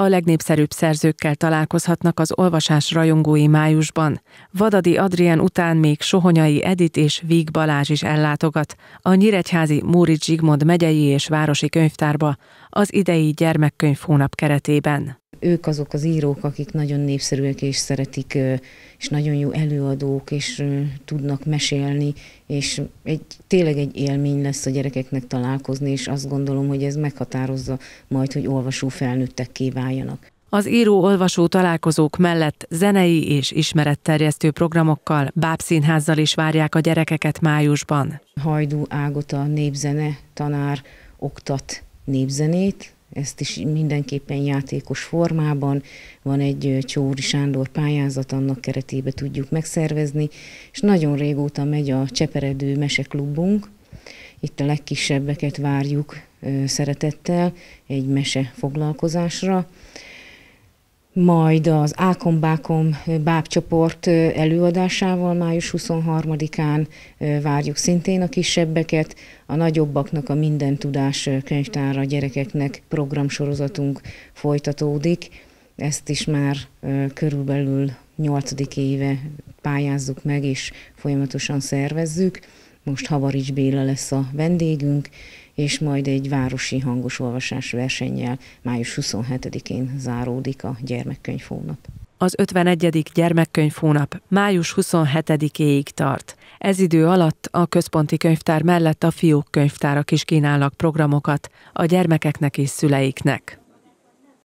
A legnépszerűbb szerzőkkel találkozhatnak az olvasás rajongói májusban. Vadadi Adrien után még Sohonyai Edit és Víg Balázs is ellátogat a Nyíregyházi Múri Zsigmond megyei és városi könyvtárba az idei gyermekkönyv hónap keretében ők azok az írók, akik nagyon népszerűek és szeretik, és nagyon jó előadók, és tudnak mesélni, és egy, tényleg egy élmény lesz a gyerekeknek találkozni, és azt gondolom, hogy ez meghatározza majd, hogy olvasó felnőttekké váljanak. Az író-olvasó találkozók mellett zenei és ismeretterjesztő programokkal, bábszínházzal is várják a gyerekeket májusban. Hajdú Ágota népzene tanár oktat népzenét, ezt is mindenképpen játékos formában. Van egy Csóri Sándor pályázat, annak keretében tudjuk megszervezni, és nagyon régóta megy a Cseperedő Meseklubunk. Itt a legkisebbeket várjuk szeretettel egy mese foglalkozásra majd az Ákombákom bábcsoport előadásával május 23-án várjuk szintén a kisebbeket, a nagyobbaknak a Minden Tudás könyvtára gyerekeknek programsorozatunk folytatódik. Ezt is már körülbelül 8. éve pályázzuk meg és folyamatosan szervezzük. Most Havarics Béla lesz a vendégünk, és majd egy városi hangos olvasás versennyel május 27-én záródik a gyermekkönyvhónap. Az 51. gyermekkönyv hónap május 27-éig tart. Ez idő alatt a központi könyvtár mellett a fiók könyvtárak is kínálnak programokat a gyermekeknek és szüleiknek.